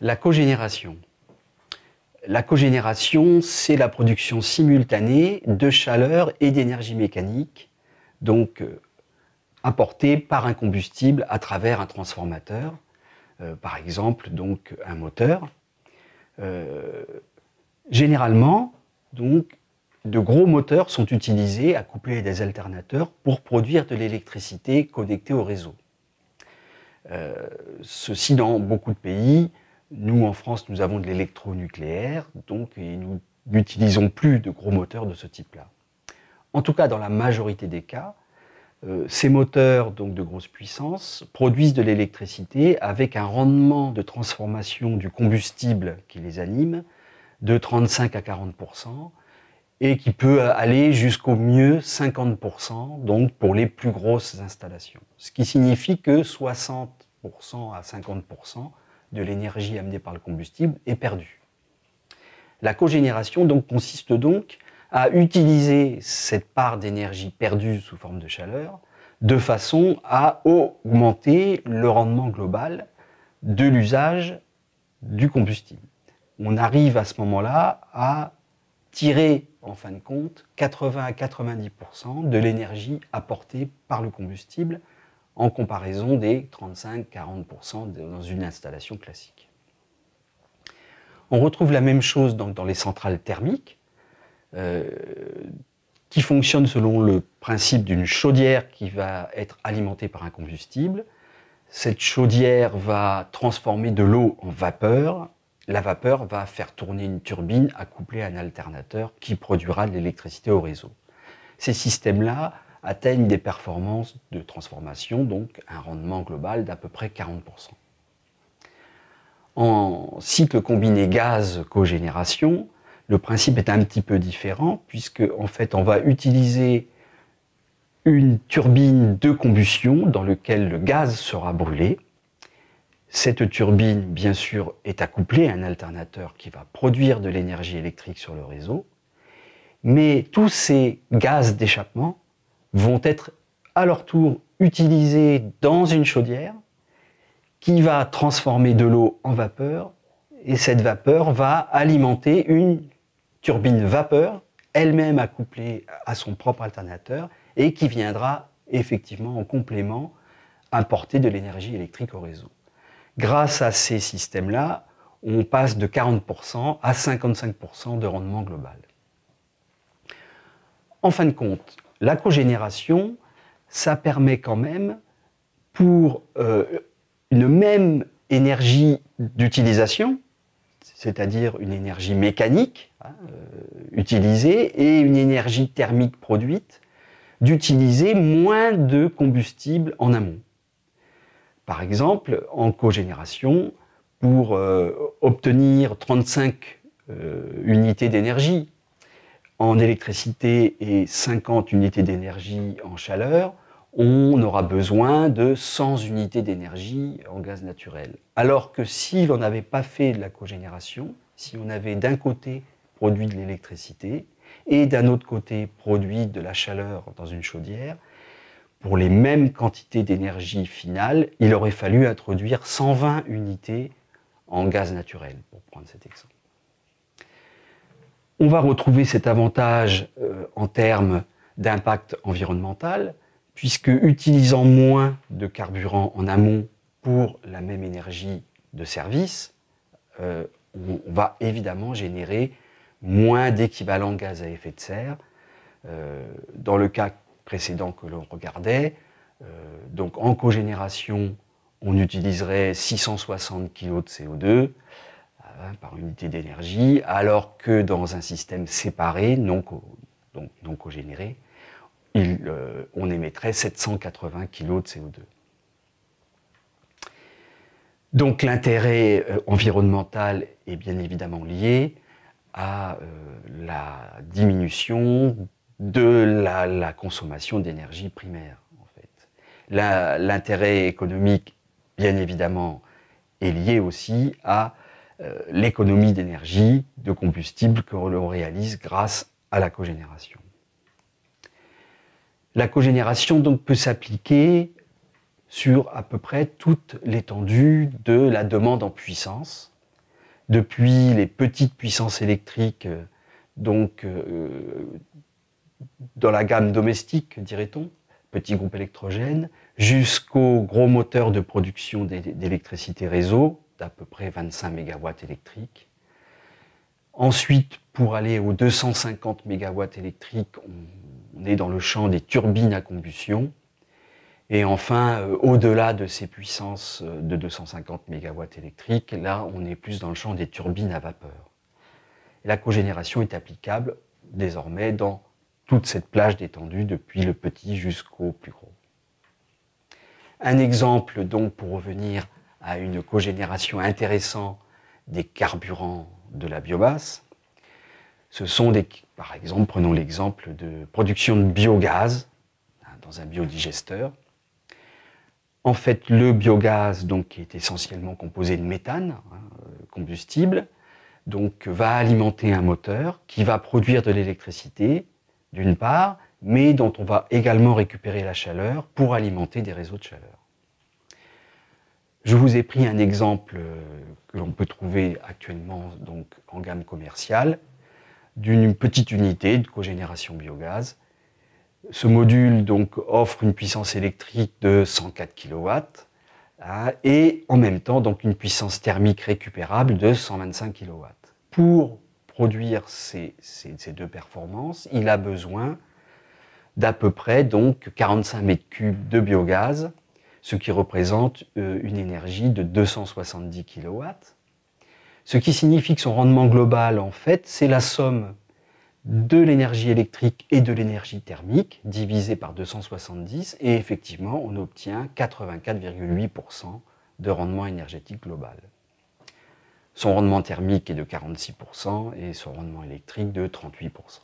La cogénération. La cogénération, c'est la production simultanée de chaleur et d'énergie mécanique, donc apportée euh, importée par un combustible à travers un transformateur, euh, par exemple donc un moteur. Euh, généralement, donc, de gros moteurs sont utilisés à coupler des alternateurs pour produire de l'électricité connectée au réseau. ceci dans beaucoup de pays, nous, en France, nous avons de l'électronucléaire, donc nous n'utilisons plus de gros moteurs de ce type-là. En tout cas, dans la majorité des cas, euh, ces moteurs donc de grosse puissance produisent de l'électricité avec un rendement de transformation du combustible qui les anime de 35 à 40 et qui peut aller jusqu'au mieux 50 donc pour les plus grosses installations. Ce qui signifie que 60 à 50 de l'énergie amenée par le combustible est perdue. La cogénération donc consiste donc à utiliser cette part d'énergie perdue sous forme de chaleur de façon à augmenter le rendement global de l'usage du combustible. On arrive à ce moment-là à tirer en fin de compte 80 à 90% de l'énergie apportée par le combustible en comparaison des 35-40% dans une installation classique. On retrouve la même chose dans les centrales thermiques, euh, qui fonctionnent selon le principe d'une chaudière qui va être alimentée par un combustible. Cette chaudière va transformer de l'eau en vapeur. La vapeur va faire tourner une turbine accouplée à un alternateur qui produira de l'électricité au réseau. Ces systèmes-là atteignent des performances de transformation, donc un rendement global d'à peu près 40%. En cycle combiné gaz-cogénération, le principe est un petit peu différent, puisque en fait on va utiliser une turbine de combustion dans laquelle le gaz sera brûlé. Cette turbine, bien sûr, est accouplée à un alternateur qui va produire de l'énergie électrique sur le réseau. Mais tous ces gaz d'échappement vont être à leur tour utilisés dans une chaudière qui va transformer de l'eau en vapeur et cette vapeur va alimenter une turbine vapeur elle-même accouplée à son propre alternateur et qui viendra effectivement en complément importer de l'énergie électrique au réseau. Grâce à ces systèmes-là, on passe de 40% à 55% de rendement global. En fin de compte, la cogénération, ça permet quand même pour euh, une même énergie d'utilisation, c'est-à-dire une énergie mécanique hein, euh, utilisée et une énergie thermique produite, d'utiliser moins de combustible en amont. Par exemple, en cogénération, pour euh, obtenir 35 unités d'énergie en électricité et 50 unités d'énergie en chaleur, on aura besoin de 100 unités d'énergie en gaz naturel. Alors que si l'on n'avait pas fait de la cogénération, si on avait d'un côté produit de l'électricité et d'un autre côté produit de la chaleur dans une chaudière, pour les mêmes quantités d'énergie finale, il aurait fallu introduire 120 unités en gaz naturel, pour prendre cet exemple. On va retrouver cet avantage euh, en termes d'impact environnemental, puisque utilisant moins de carburant en amont pour la même énergie de service, euh, on, va évidemment générer moins d'équivalent gaz à effet de serre. Euh, dans le cas précédent que l'on regardait, donc en cogénération, on utiliserait 660 kg de CO2. Hein, par unité d'énergie, alors que dans un système séparé, non, co donc cogénéré, euh, on émettrait 780 kg de CO2. Donc l'intérêt euh, environnemental est bien évidemment lié à euh, la diminution de la, la consommation d'énergie primaire. En fait. L'intérêt économique, bien évidemment, est lié aussi à euh, l'économie d'énergie, de combustible que l'on réalise grâce à la cogénération. La cogénération donc peut s'appliquer sur à peu près toute l'étendue de la demande en puissance, depuis les petites puissances électriques, euh, donc euh, dans la gamme domestique, dirait-on, petit groupe électrogène, jusqu'aux gros moteurs de production d'électricité réseau, à peu près 25 mégawatts électriques. Ensuite, pour aller aux 250 mégawatts électriques, on, est dans le champ des turbines à combustion. Et enfin, euh, au-delà de ces puissances euh, de 250 mégawatts électriques, là, on est plus dans le champ des turbines à vapeur. la cogénération est applicable désormais dans toute cette plage d'étendue, depuis le petit jusqu'au plus gros. Un exemple, donc, pour revenir à une cogénération intéressante des carburants de la biomasse. Ce sont des, par exemple, prenons l'exemple de production de biogaz hein, dans un biodigesteur. En fait, le biogaz, donc, est essentiellement composé de méthane, hein, euh, combustible, donc va alimenter un moteur qui va produire de l'électricité, d'une part, mais dont on va également récupérer la chaleur pour alimenter des réseaux de chaleur. Je vous ai pris un exemple euh, que l'on peut trouver actuellement donc, en gamme commerciale d'une petite unité de cogénération biogaz. Ce module donc, offre une puissance électrique de 104 kW hein, et en même temps donc, une puissance thermique récupérable de 125 kW. Pour produire ces, deux performances, il a besoin d'à peu près donc 45 m3 de biogaz ce qui représente euh, une énergie de 270 kW. Ce qui signifie que son rendement global, en fait, c'est la somme de l'énergie électrique et de l'énergie thermique divisée par 270 et effectivement on obtient 84,8% de rendement énergétique global. Son rendement thermique est de 46% et son rendement électrique de 38%.